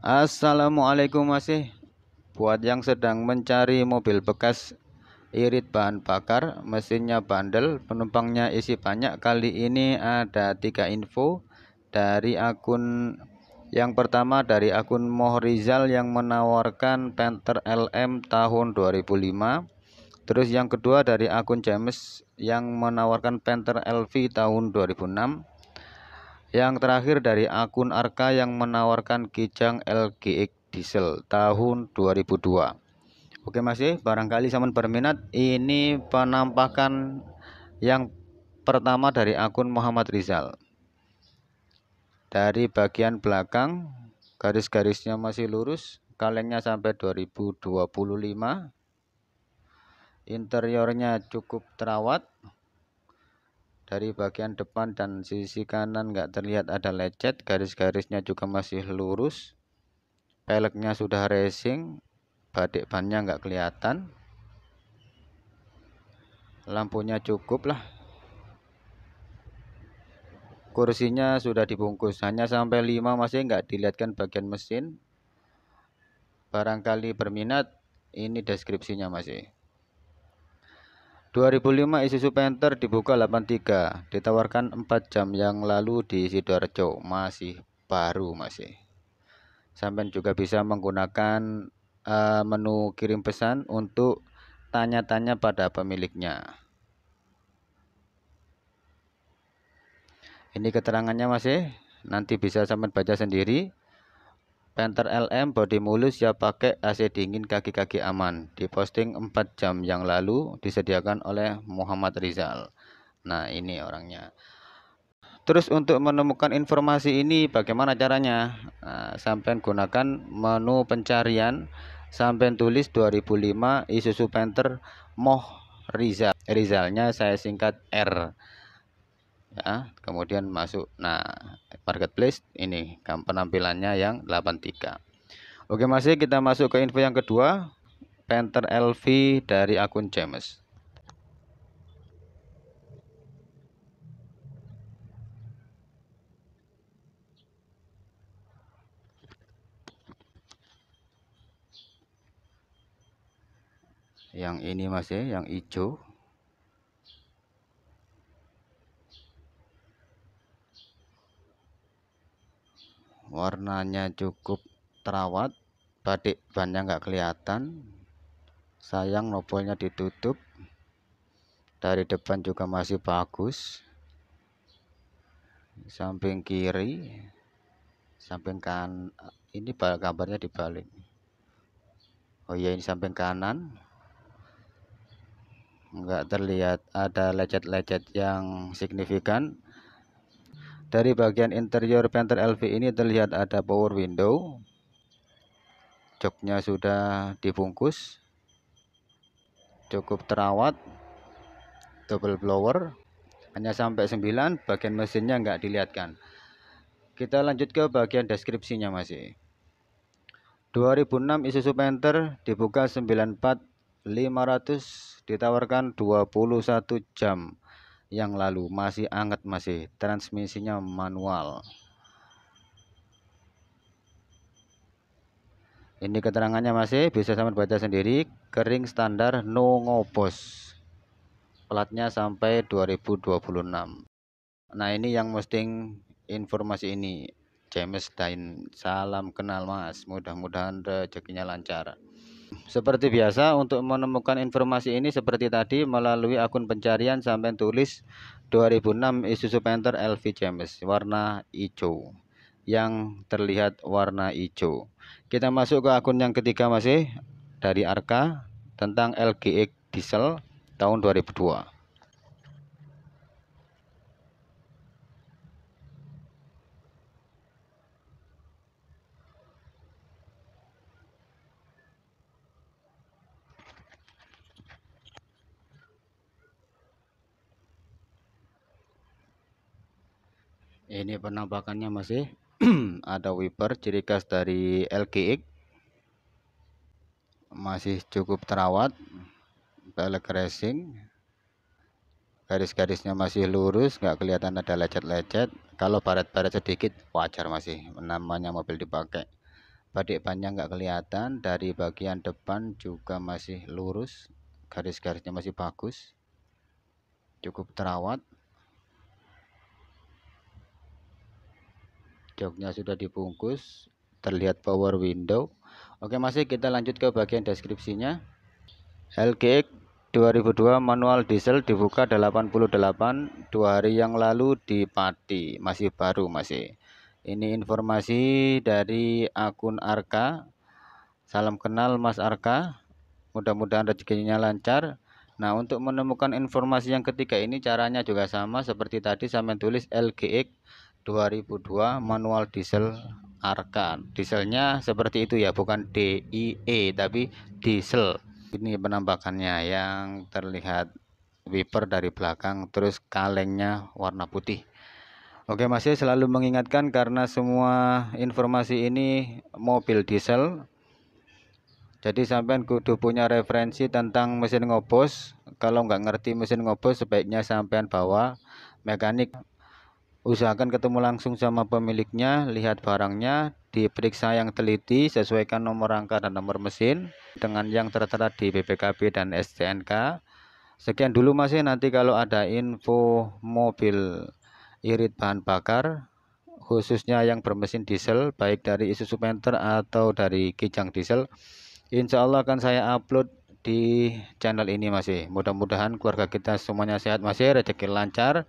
Assalamualaikum masih Buat yang sedang mencari mobil bekas irit bahan bakar, mesinnya bandel, penumpangnya isi banyak. Kali ini ada tiga info dari akun yang pertama dari akun Mohrizal yang menawarkan Panther LM tahun 2005. Terus yang kedua dari akun James yang menawarkan Panther LV tahun 2006. Yang terakhir dari akun Arka yang menawarkan Kijang LGX diesel tahun 2002. Oke masih barangkali saman berminat ini penampakan yang pertama dari akun Muhammad Rizal. Dari bagian belakang garis-garisnya masih lurus, kalengnya sampai 2025. Interiornya cukup terawat, dari bagian depan dan sisi kanan nggak terlihat ada lecet garis-garisnya juga masih lurus peleknya sudah racing badik bannya nggak kelihatan lampunya cukup lah kursinya sudah dibungkus hanya sampai 5 masih nggak dilihatkan bagian mesin barangkali berminat ini deskripsinya masih 2005 Isuzu Panther dibuka 83 ditawarkan 4 jam yang lalu di Sidoarjo masih baru masih sampai juga bisa menggunakan uh, menu kirim pesan untuk tanya-tanya pada pemiliknya ini keterangannya masih nanti bisa sampai baca sendiri Panther LM body mulus ya pakai AC dingin kaki-kaki aman. Diposting 4 jam yang lalu disediakan oleh Muhammad Rizal. Nah, ini orangnya. Terus untuk menemukan informasi ini bagaimana caranya? Nah, sampai gunakan menu pencarian sampai tulis 2005 Isuzu Panther Moh Rizal. Rizalnya saya singkat R ya kemudian masuk nah marketplace ini penampilannya yang 83 oke masih e, kita masuk ke info yang kedua Panther LV dari akun James yang ini masih e, yang hijau warnanya cukup terawat batik bannya nggak kelihatan sayang nopolnya ditutup dari depan juga masih bagus samping kiri samping kan ini gambarnya dibalik Oh ya ini samping kanan nggak terlihat ada lecet-lecet yang signifikan dari bagian interior Panther LV ini terlihat ada power window. Joknya sudah dibungkus. Cukup terawat. Double blower. Hanya sampai 9, bagian mesinnya nggak dilihatkan. Kita lanjut ke bagian deskripsinya masih. E. 2006 Isuzu Panther dibuka 94 500 ditawarkan 21 jam yang lalu masih anget masih transmisinya manual ini keterangannya masih bisa sama baca sendiri kering standar no ngobos platnya sampai 2026 nah ini yang posting informasi ini James Dain salam kenal mas mudah-mudahan rezekinya lancar seperti biasa untuk menemukan informasi ini seperti tadi melalui akun pencarian sampai tulis 2006 Isuzu Panther LV James warna hijau yang terlihat warna hijau. Kita masuk ke akun yang ketiga masih dari Arka tentang LGX diesel tahun 2002. ini penampakannya masih ada wiper ciri khas dari LKX masih cukup terawat pelek racing garis-garisnya masih lurus nggak kelihatan ada lecet-lecet kalau baret-baret sedikit wajar masih namanya mobil dipakai badik panjang nggak kelihatan dari bagian depan juga masih lurus garis-garisnya masih bagus cukup terawat joknya sudah dibungkus terlihat power window oke masih kita lanjut ke bagian deskripsinya LGX 2002 manual diesel dibuka 88 dua hari yang lalu di Pati masih baru masih ini informasi dari akun Arka salam kenal Mas Arka mudah-mudahan rezekinya lancar Nah, untuk menemukan informasi yang ketiga ini caranya juga sama seperti tadi sampai tulis LGX 2002 manual diesel Arkan. Dieselnya seperti itu ya, bukan DIE tapi diesel. Ini penampakannya yang terlihat wiper dari belakang terus kalengnya warna putih. Oke, masih selalu mengingatkan karena semua informasi ini mobil diesel. Jadi sampean kudu punya referensi tentang mesin ngobos. Kalau nggak ngerti mesin ngobos sebaiknya sampean bawa mekanik usahakan ketemu langsung sama pemiliknya, lihat barangnya, diperiksa yang teliti, sesuaikan nomor rangka dan nomor mesin dengan yang tertera di BPKB dan STNK. Sekian dulu masih ya. nanti kalau ada info mobil irit bahan bakar khususnya yang bermesin diesel baik dari Isuzu Panther atau dari Kijang diesel Insya Allah akan saya upload di channel ini masih ya. mudah-mudahan keluarga kita semuanya sehat masih ya. rezeki lancar